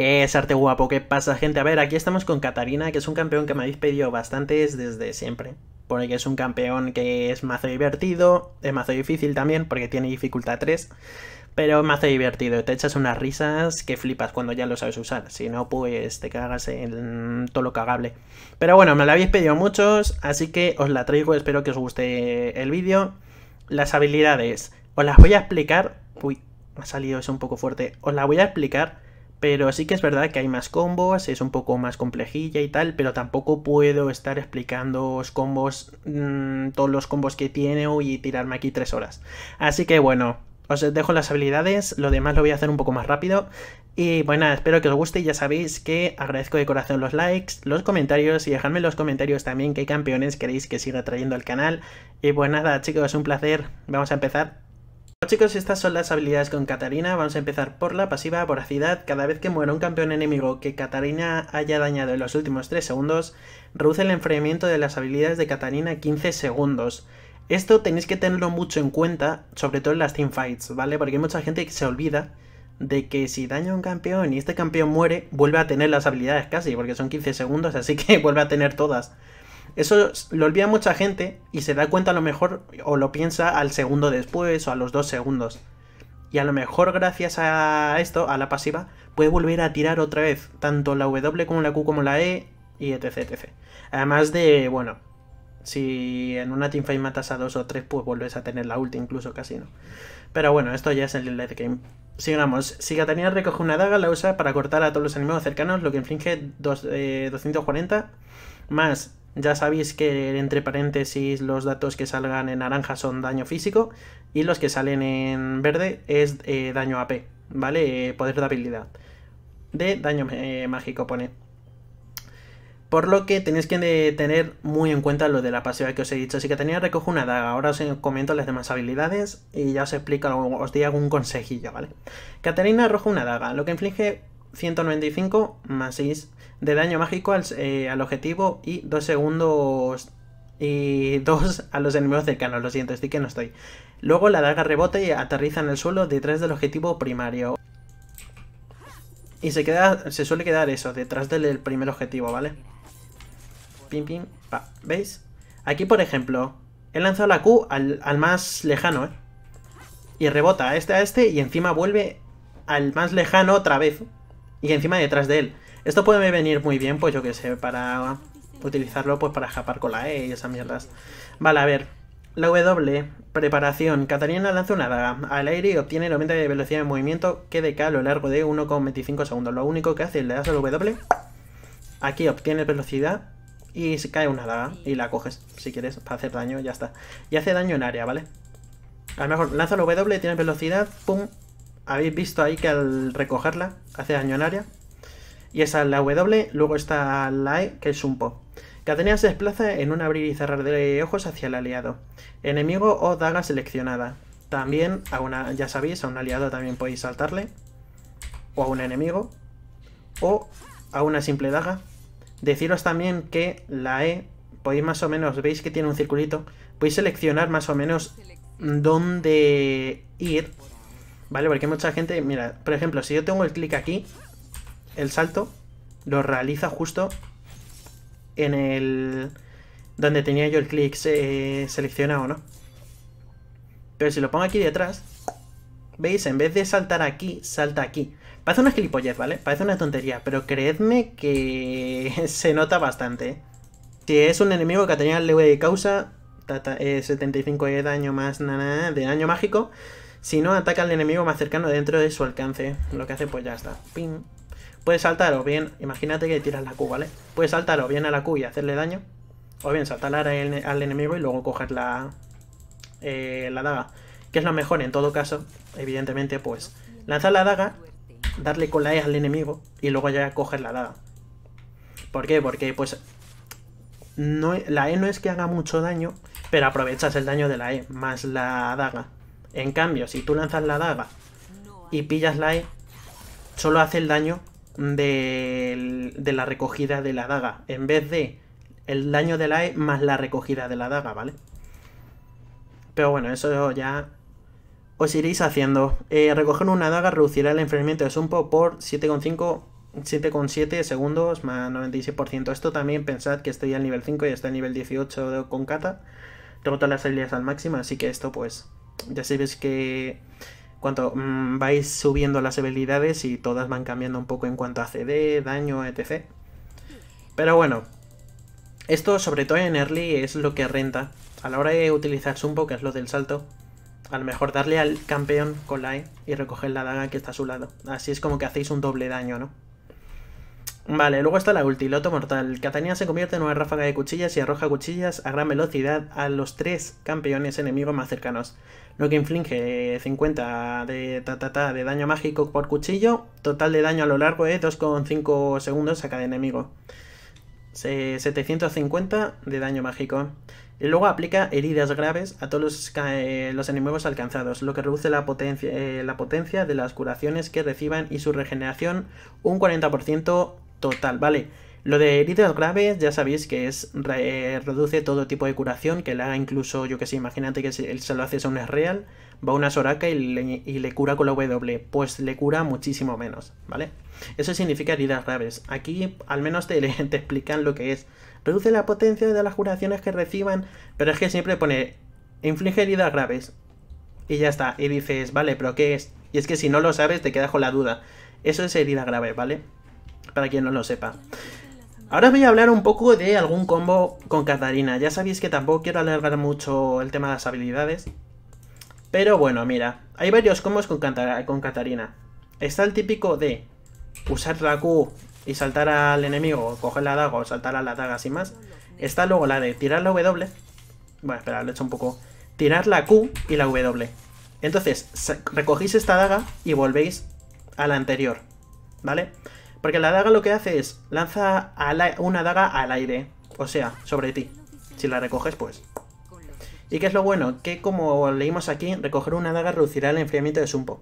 Es arte guapo, ¿qué pasa gente? A ver, aquí estamos con Katarina, que es un campeón que me habéis pedido bastantes desde siempre. Porque es un campeón que es mazo divertido, es mazo difícil también, porque tiene dificultad 3. Pero mazo divertido, te echas unas risas que flipas cuando ya lo sabes usar. Si no, pues te cagas en todo lo cagable. Pero bueno, me la habéis pedido muchos, así que os la traigo, espero que os guste el vídeo. Las habilidades, os las voy a explicar... Uy, ha salido eso un poco fuerte. Os las voy a explicar pero sí que es verdad que hay más combos, es un poco más complejilla y tal, pero tampoco puedo estar explicando combos, mm, todos los combos que tiene y tirarme aquí tres horas. Así que bueno, os dejo las habilidades, lo demás lo voy a hacer un poco más rápido. Y bueno, espero que os guste y ya sabéis que agradezco de corazón los likes, los comentarios y dejadme en los comentarios también qué campeones queréis que siga trayendo al canal. Y pues nada chicos, un placer, vamos a empezar. Bueno, chicos, estas son las habilidades con Katarina. Vamos a empezar por la pasiva voracidad. Cada vez que muera un campeón enemigo que Katarina haya dañado en los últimos 3 segundos, reduce el enfriamiento de las habilidades de Katarina 15 segundos. Esto tenéis que tenerlo mucho en cuenta, sobre todo en las teamfights, ¿vale? Porque hay mucha gente que se olvida de que si daña a un campeón y este campeón muere, vuelve a tener las habilidades casi, porque son 15 segundos, así que vuelve a tener todas. Eso lo olvida mucha gente y se da cuenta a lo mejor o lo piensa al segundo después o a los dos segundos. Y a lo mejor gracias a esto, a la pasiva, puede volver a tirar otra vez, tanto la W como la Q como la E y etc. etc. Además de, bueno, si en una teamfight matas a dos o tres, pues vuelves a tener la ulti incluso casi, ¿no? Pero bueno, esto ya es el late game. Sigamos. Si Catarina recoge una daga, la usa para cortar a todos los enemigos cercanos, lo que inflige 240 eh, más ya sabéis que entre paréntesis los datos que salgan en naranja son daño físico y los que salen en verde es eh, daño AP, ¿vale? Eh, poder de habilidad. De daño eh, mágico pone. Por lo que tenéis que tener muy en cuenta lo de la pasiva que os he dicho. Así que tenía una daga. Ahora os comento las demás habilidades y ya os explico, os di algún consejillo, ¿vale? caterina arroja una daga, lo que inflige 195 más 6 de daño mágico al, eh, objetivo y 2 segundos y 2 a los enemigos cercanos. Lo siento, estoy que no estoy. Luego la daga rebota y aterriza en el suelo detrás del objetivo primario. Y se queda, se suele quedar eso, detrás del primer objetivo, ¿vale? Pim, pim, ¿Veis? Aquí, por ejemplo, he lanzado la Q al, al más lejano, ¿eh? Y rebota a este a este y encima vuelve al más lejano otra vez y encima detrás de él. Esto puede venir muy bien, pues yo que sé, para utilizarlo pues para japar con la E y esas mierdas. Vale, a ver. La W, preparación. Catalina lanza una daga al aire y obtiene aumento de velocidad de movimiento que decae a lo largo de 1,25 segundos. Lo único que hace, es le das la W, aquí obtiene velocidad y se cae una daga y la coges, si quieres, para hacer daño, ya está. Y hace daño en área, ¿vale? A lo mejor lanza la W, tiene velocidad, pum, habéis visto ahí que al recogerla hace daño en área. Y esa es la W, luego está la E, que es un PO. Que se desplaza en un abrir y cerrar de ojos hacia el aliado. Enemigo o daga seleccionada. También, a una, ya sabéis, a un aliado también podéis saltarle. O a un enemigo. O a una simple daga. Deciros también que la E, podéis más o menos, veis que tiene un circulito. Podéis seleccionar más o menos dónde ir ¿Vale? Porque mucha gente, mira, por ejemplo, si yo tengo el clic aquí, el salto lo realiza justo en el... donde tenía yo el clic eh, seleccionado, ¿no? Pero si lo pongo aquí detrás, ¿veis? En vez de saltar aquí, salta aquí. Parece una gilipollez, ¿vale? Parece una tontería, pero creedme que se nota bastante. ¿eh? Si es un enemigo que tenía el leve de causa, 75 eh, de daño más nada de daño mágico, si no, ataca al enemigo más cercano dentro de su alcance. Lo que hace, pues ya está. pin Puedes saltar o bien, imagínate que tiras la Q, ¿vale? Puedes saltar o bien a la Q y hacerle daño. O bien saltar al, enemigo y luego coger la, eh, la daga. Que es lo mejor en todo caso, evidentemente, pues lanzar la daga, darle con la E al enemigo y luego ya coger la daga. ¿Por qué? Porque pues no, la E no es que haga mucho daño, pero aprovechas el daño de la E más la daga. En cambio, si tú lanzas la daga y pillas la E, solo hace el daño de, la recogida de la daga, en vez de el daño de la E más la recogida de la daga, ¿vale? Pero bueno, eso ya os iréis haciendo. Eh, recoger una daga reducirá el enfriamiento de Sumpo por 7,5 7,7 segundos más 96%. Esto también pensad que estoy al nivel 5 y está al nivel 18 con kata. todas las habilidades al máximo, así que esto pues ya sabéis que cuando mm, vais subiendo las habilidades y todas van cambiando un poco en cuanto a CD, daño, etc. Pero bueno, esto sobre todo en early es lo que renta. A la hora de utilizar un que es lo del salto, a lo mejor darle al campeón con la E y recoger la daga que está a su lado. Así es como que hacéis un doble daño, ¿no? Vale, luego está la ulti, Loto Mortal. Catania se convierte en una ráfaga de cuchillas y arroja cuchillas a gran velocidad a los tres campeones enemigos más cercanos, lo que inflige 50 de, de daño mágico por cuchillo, total de daño a lo largo de 2,5 segundos a cada enemigo. 750 de daño mágico. Y luego aplica heridas graves a todos los, eh, enemigos alcanzados, lo que reduce la potencia, eh, la potencia de las curaciones que reciban y su regeneración un 40% total, ¿vale? Lo de heridas graves, ya sabéis que es reduce todo tipo de curación, que le haga incluso, yo que sé, imagínate que él se lo haces a un real, va a una Soraka y le, cura con la W, pues le cura muchísimo menos, ¿vale? Eso significa heridas graves. Aquí al menos te, te explican lo que es. Reduce la potencia de las curaciones que reciban, pero es que siempre pone inflige heridas graves. Y ya está, y dices, vale, pero ¿qué es? Y es que si no lo sabes te quedas con la duda. Eso es herida grave, ¿vale? para quien no lo sepa. Ahora voy a hablar un poco de algún combo con Katarina. Ya sabéis que tampoco quiero alargar mucho el tema de las habilidades. Pero bueno, mira, hay varios combos con, con Katarina. Está el típico de usar la Q y saltar al enemigo, coger la daga o saltar a la daga sin más. Está luego la de tirar la W. Bueno, espera, lo he hecho un poco. Tirar la Q y la W. Entonces, recogéis esta daga y volvéis a la anterior. ¿Vale? Porque la daga lo que hace es lanza una daga al aire, o sea, sobre ti. Si la recoges, pues. ¿Y qué es lo bueno? Que como leímos aquí, recoger una daga reducirá el enfriamiento de Sumpo.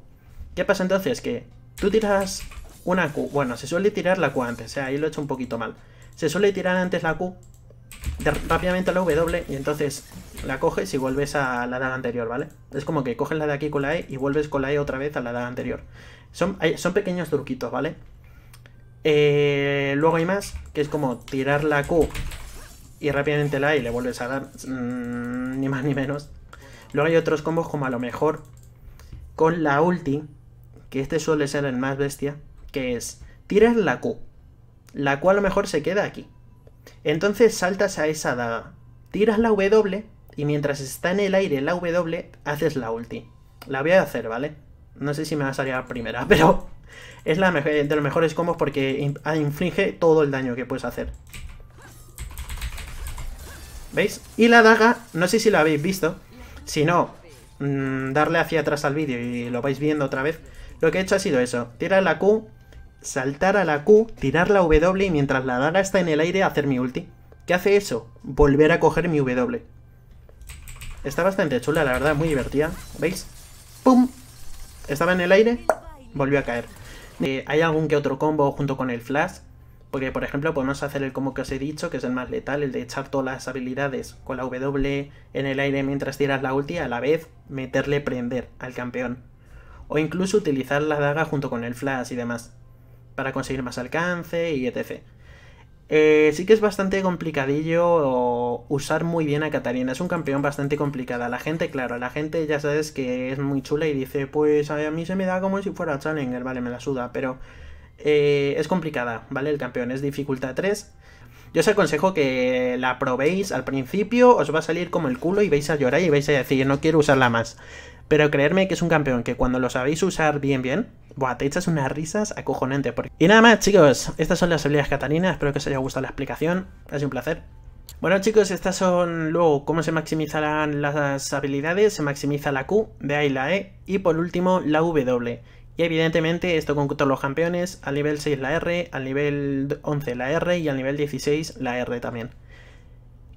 ¿Qué pasa entonces? Que tú tiras una Q. Bueno, se suele tirar la Q antes, o eh, sea, ahí lo he hecho un poquito mal. Se suele tirar antes la Q, de, rápidamente la W y entonces la coges y vuelves a la daga anterior, ¿vale? Es como que coges la de aquí con la E y vuelves con la E otra vez a la daga anterior. Son, son pequeños truquitos, ¿vale? Eh, luego hay más, que es como tirar la Q y rápidamente la A y le vuelves a dar, mm, ni más ni menos. Luego hay otros combos como a lo mejor con la ulti, que este suele ser el más bestia, que es tiras la Q, la Q a lo mejor se queda aquí. Entonces saltas a esa daga, tiras la W y mientras está en el aire la W haces la ulti. La voy a hacer, ¿vale? No sé si me va a salir a la primera, pero es la de los mejores combos porque ah, inflige todo el daño que puedes hacer. ¿Veis? Y la daga, no sé si la habéis visto. Si no, mm, darle hacia atrás al vídeo y lo vais viendo otra vez. Lo que he hecho ha sido eso. Tirar la Q, saltar a la Q, tirar la W y mientras la daga está en el aire hacer mi ulti. ¿Qué hace eso? Volver a coger mi W. Está bastante chula, la verdad, muy divertida. ¿Veis? ¡Pum! Estaba en el aire, volvió a caer. Eh, hay algún que otro combo junto con el flash, porque por ejemplo podemos hacer el combo que os he dicho, que es el más letal, el de echar todas las habilidades con la W en el aire mientras tiras la ulti, a la vez meterle prender al campeón. O incluso utilizar la daga junto con el flash y demás, para conseguir más alcance y etc. Eh, sí que es bastante complicadillo usar muy bien a Catarina. Es un campeón bastante complicada. La gente, claro, la gente ya sabes que es muy chula y dice, pues a mí se me da como si fuera Challenger, vale, me la suda, pero eh, es complicada, ¿vale? El campeón es dificultad 3. Yo os aconsejo que la probéis al principio, os va a salir como el culo y vais a llorar y vais a decir, no quiero usarla más. Pero creerme que es un campeón que cuando lo sabéis usar bien, bien, Buah, te echas unas risas acojonantes. Y nada más, chicos. Estas son las habilidades catalinas. Espero que os haya gustado la explicación. Ha sido un placer. Bueno chicos, estas son luego cómo se maximizarán las habilidades, se maximiza la Q, de ahí la E y por último la W. Y evidentemente esto con todos los campeones, al nivel 6 la R, al nivel 11 la R y al nivel 16 la R también.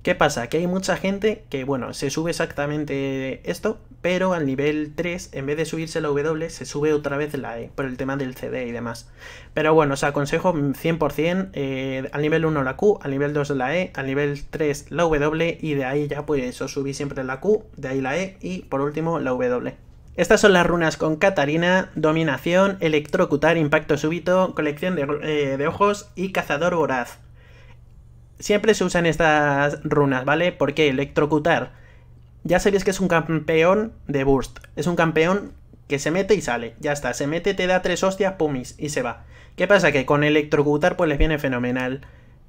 ¿Qué pasa? Que hay mucha gente que, bueno, se sube exactamente esto, pero al nivel 3, en vez de subirse la W, se sube otra vez la E, por el tema del CD y demás. Pero bueno, os aconsejo 100%, eh, al nivel 1 la Q, al nivel 2 la E, al nivel 3 la W, y de ahí ya pues os subí siempre la Q, de ahí la E, y por último la W. Estas son las runas con Katarina, Dominación, Electrocutar, Impacto Súbito, Colección eh, de, Ojos y Cazador Voraz. Siempre se usan estas runas, ¿vale? ¿Por qué electrocutar ya sabéis que es un campeón de burst. Es un campeón que se mete y sale. Ya está, se mete, te da tres hostias, pumis, y se va. ¿Qué pasa? Que con electrocutar pues les viene fenomenal.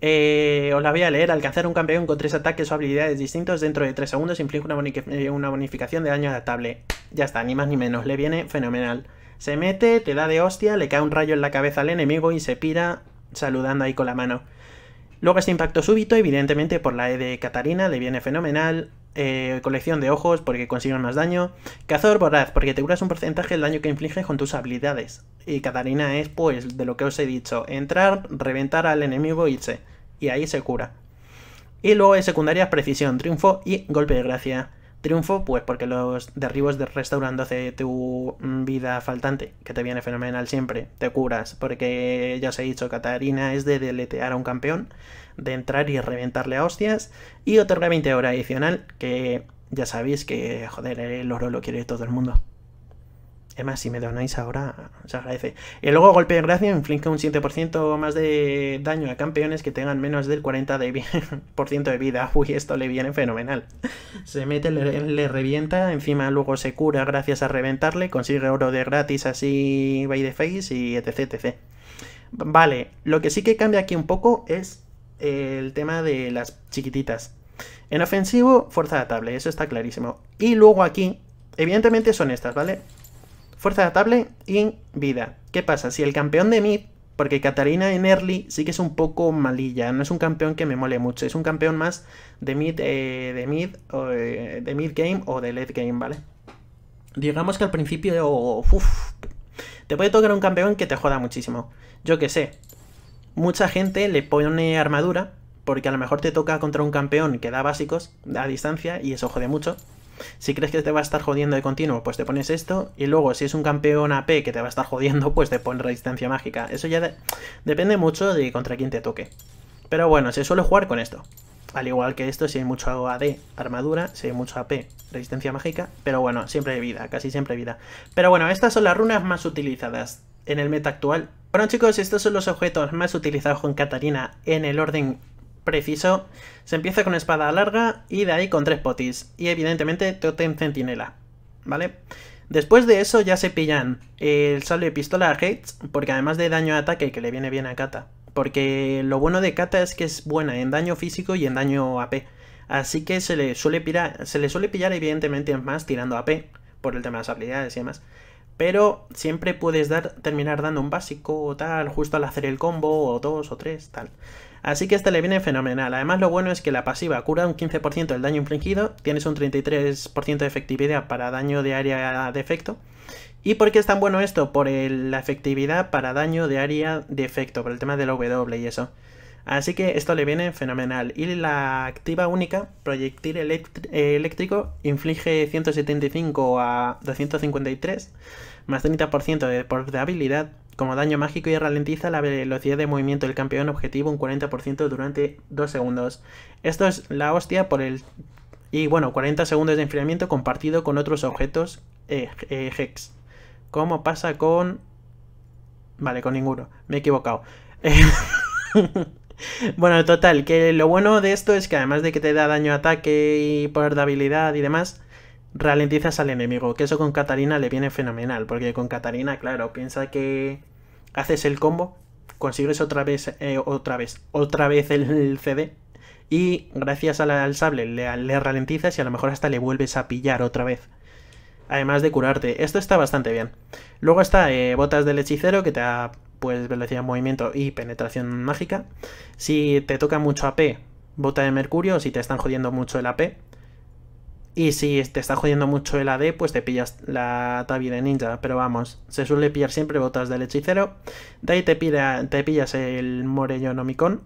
Eh, os la voy a leer. Alcanzar un campeón con tres ataques o habilidades distintos dentro de tres segundos inflige eh, una, bonificación de daño adaptable. Ya está, ni más ni menos. Le viene fenomenal. Se mete, te da de hostia, le cae un rayo en la cabeza al enemigo y se pira saludando ahí con la mano. Luego este impacto súbito, evidentemente por la E de Katarina, le viene fenomenal. Eh, colección de ojos porque consiguen más daño. Cazador voraz porque te curas un porcentaje del daño que infliges con tus habilidades. Y catarina es pues de lo que os he dicho, entrar, reventar al enemigo y irse. Y ahí se cura. Y luego en secundarias precisión, triunfo y golpe de gracia. Triunfo, pues porque los derribos de restaurando hace tu vida faltante, que te viene fenomenal siempre, te curas, porque ya os he dicho, Catarina es de deletear a un campeón, de entrar y reventarle a hostias, y otorga 20 horas adicional, que ya sabéis que, joder, el oro lo quiere todo el mundo. Además, si me donáis ahora, se agradece. Y luego, golpe de gracia, inflige un 7% más de daño a campeones que tengan menos del 40% de, vida. Uy, esto le viene fenomenal. Se mete, le, revienta, encima luego se cura gracias a reventarle, consigue oro de gratis así by the face y etc, etc. Vale, lo que sí que cambia aquí un poco es eh, el tema de las chiquititas. En ofensivo, fuerza adaptable, eso está clarísimo. Y luego aquí, evidentemente son estas, ¿vale? vale fuerza adaptable y vida. ¿Qué pasa? Si el campeón de mid, porque Katarina en early sí que es un poco malilla, no es un campeón que me mole mucho, es un campeón más de mid, eh, de mid, eh, de mid game o de late game, ¿vale? Digamos que al principio, te puede tocar un campeón que te joda muchísimo. Yo que sé, mucha gente le pone armadura, porque a lo mejor te toca contra un campeón que da básicos a distancia y eso jode mucho. Si crees que te va a estar jodiendo de continuo, pues te pones esto. Y luego, si es un campeón AP que te va a estar jodiendo, pues te pones resistencia mágica. Eso ya depende mucho de contra quién te toque. Pero bueno, se suele jugar con esto. Al igual que esto, si hay mucho AD, armadura, si hay mucho AP, resistencia mágica. Pero bueno, siempre hay vida, casi siempre hay vida. Pero bueno, estas son las runas más utilizadas en el meta actual. Bueno chicos, estos son los objetos más utilizados con Katarina en el orden preciso, se empieza con espada larga y de ahí con tres potis. Y evidentemente totem centinela, ¿vale? Después de eso ya se pillan el salve de pistola a Hates, porque además de daño a ataque, que le viene bien a Kata. Porque lo bueno de Kata es que es buena en daño físico y en daño AP. Así que se le suele, pillar, se le suele pillar evidentemente más tirando AP, por el tema de las habilidades y demás pero siempre puedes dar, terminar dando un básico o tal, justo al hacer el combo, o dos o tres, tal. Así que este le viene fenomenal. Además, lo bueno es que la pasiva cura un 15% del daño infligido, tienes un 33% de efectividad para daño de área de efecto. ¿Y por qué es tan bueno esto? Por la efectividad para daño de área de efecto, por el tema del W y eso. Así que esto le viene fenomenal. Y la activa única, proyectil eléctrico, inflige 175 a 253 más 30% de habilidad como daño mágico y ralentiza la velocidad de movimiento del campeón objetivo un 40% durante 2 segundos. Esto es la hostia por el... Y bueno, 40 segundos de enfriamiento compartido con otros objetos eh, eh, Hex. ¿Cómo pasa con...? Vale, con ninguno. Me he equivocado. bueno, total, que lo bueno de esto es que además de que te da daño ataque y habilidad y demás, ralentizas al enemigo, que eso con Katarina le viene fenomenal, porque con Katarina, claro, piensa que haces el combo, consigues otra vez, eh, otra vez, otra vez el, CD, y gracias al, sable le, ralentizas y a lo mejor hasta le vuelves a pillar otra vez. Además de curarte, esto está bastante bien. Luego está eh, Botas del Hechicero, que te da pues velocidad, movimiento y penetración mágica. Si te toca mucho AP, Bota de Mercurio, si te están jodiendo mucho el AP, y si te está jodiendo mucho el AD, pues te pillas la Tabi de ninja. Pero vamos, se suele pillar siempre botas del hechicero. De ahí te, te pillas el morello nomicón.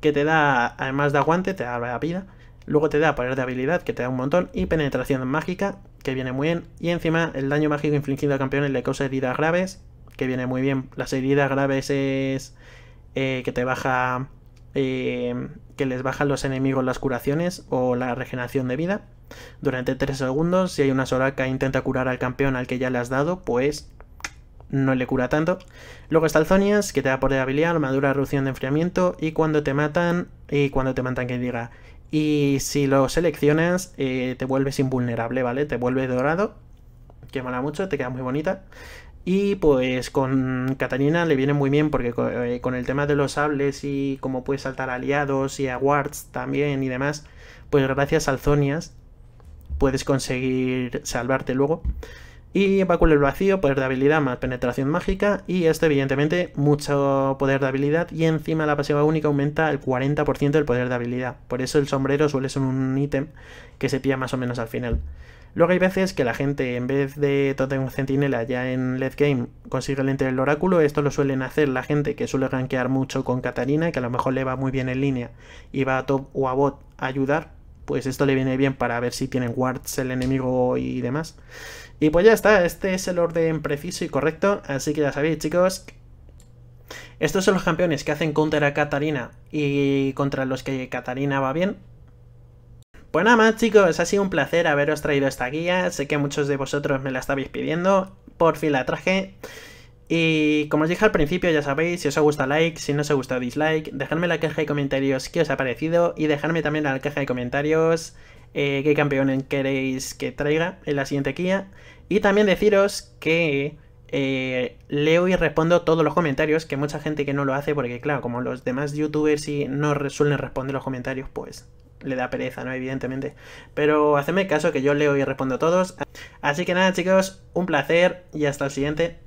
que te da, además de aguante, te da la vida. Luego te da poder de habilidad, que te da un montón. Y penetración mágica, que viene muy bien. Y encima, el daño mágico infligido a campeones le causa heridas graves, que viene muy bien. Las heridas graves es eh, que te baja... Eh, que les bajan los enemigos las curaciones o la regeneración de vida. Durante 3 segundos, si hay una Soraka intenta curar al campeón al que ya le has dado, pues no le cura tanto. Luego está el Zonias, que te da por de habilidad, armadura, reducción de enfriamiento, y cuando te matan, y cuando te matan que diga. Y si lo seleccionas, eh, te vuelves invulnerable, ¿vale? Te vuelve dorado, que mola mucho, te queda muy bonita. Y pues con Catarina le viene muy bien porque eh, con el tema de los sables y cómo puedes saltar aliados y a wards también y demás, pues gracias a alzonias puedes conseguir salvarte luego. Y Báculo el vacío, poder de habilidad más penetración mágica y esto evidentemente mucho poder de habilidad y encima la pasiva única aumenta el 40% del poder de habilidad. Por eso el sombrero suele ser un ítem que se pilla más o menos al final. Luego hay veces que la gente, en vez de Totem Centinela ya en Let's Game, consigue el Enter del Oráculo. Esto lo suelen hacer la gente que suele rankear mucho con Katarina, que a lo mejor le va muy bien en línea y va a top o a bot a ayudar. Pues esto le viene bien para ver si tienen wards el enemigo y demás. Y pues ya está, este es el orden preciso y correcto. Así que ya sabéis, chicos, estos son los campeones que hacen counter a Katarina y contra los que Katarina va bien. Pues nada más chicos, ha sido un placer haberos traído esta guía, sé que muchos de vosotros me la estabais pidiendo, por fin la traje. Y como os dije al principio, ya sabéis, si os ha gustado like, si no os ha gustado dislike, dejadme la caja de comentarios qué os ha parecido y dejadme también en la caja de comentarios eh, qué campeón queréis que traiga en la siguiente guía. Y también deciros que eh, leo y respondo todos los comentarios, que mucha gente que no lo hace porque claro, como los demás youtubers y no suelen responder los comentarios, pues le da pereza, ¿no? Evidentemente. Pero hacedme caso que yo leo y respondo a todos. Así que nada, chicos, un placer y hasta el siguiente.